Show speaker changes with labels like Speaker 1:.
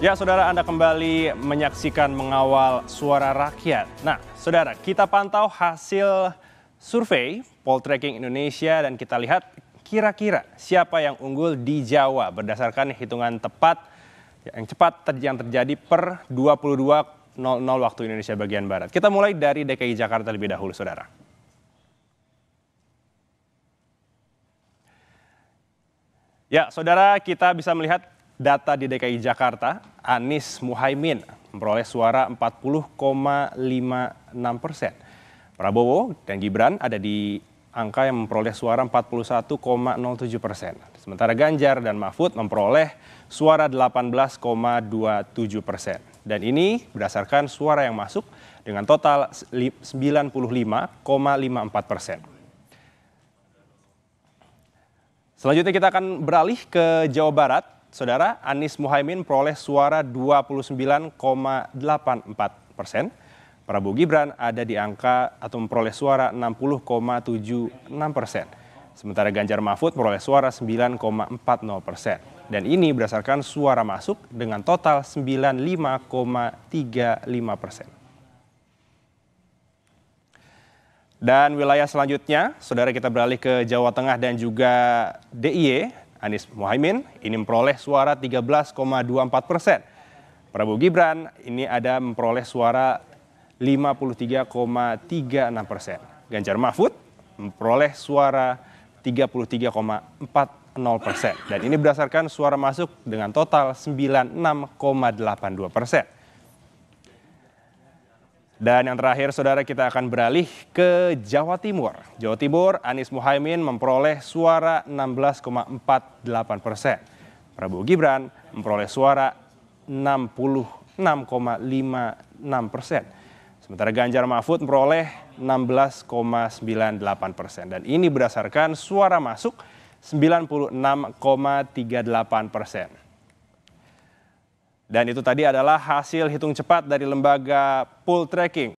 Speaker 1: Ya, saudara, Anda kembali menyaksikan mengawal suara rakyat. Nah, saudara, kita pantau hasil survei Poltreking Indonesia dan kita lihat kira-kira siapa yang unggul di Jawa berdasarkan hitungan tepat yang cepat yang terjadi per 22.00 waktu Indonesia bagian Barat. Kita mulai dari DKI Jakarta lebih dahulu, saudara. Ya, saudara, kita bisa melihat data di DKI Jakarta, Anies Muhaimin memperoleh suara 40,56 persen. Prabowo dan Gibran ada di angka yang memperoleh suara 41,07 persen. Sementara Ganjar dan Mahfud memperoleh suara 18,27 persen. Dan ini berdasarkan suara yang masuk dengan total 95,54 persen. Selanjutnya kita akan beralih ke Jawa Barat. Saudara, Anies Muhaimin peroleh suara 29,84 persen. Prabowo Gibran ada di angka atau memperoleh suara 60,76 persen. Sementara Ganjar Mahfud peroleh suara 9,40 persen. Dan ini berdasarkan suara masuk dengan total 95,35 persen. Dan wilayah selanjutnya, saudara kita beralih ke Jawa Tengah dan juga DIY. Anies Mohaimin ini memperoleh suara 13,24 persen. Prabowo Gibran ini ada memperoleh suara 53,36 persen. Ganjar Mahfud memperoleh suara 33,40 persen. Dan ini berdasarkan suara masuk dengan total 96,82 persen. Dan yang terakhir saudara kita akan beralih ke Jawa Timur. Jawa Timur, Anies Muhaimin memperoleh suara 16,48 persen. Prabowo Gibran memperoleh suara 66,56 persen. Sementara Ganjar Mahfud memperoleh 16,98 persen. Dan ini berdasarkan suara masuk 96,38 persen. Dan itu tadi adalah hasil hitung cepat dari lembaga pool tracking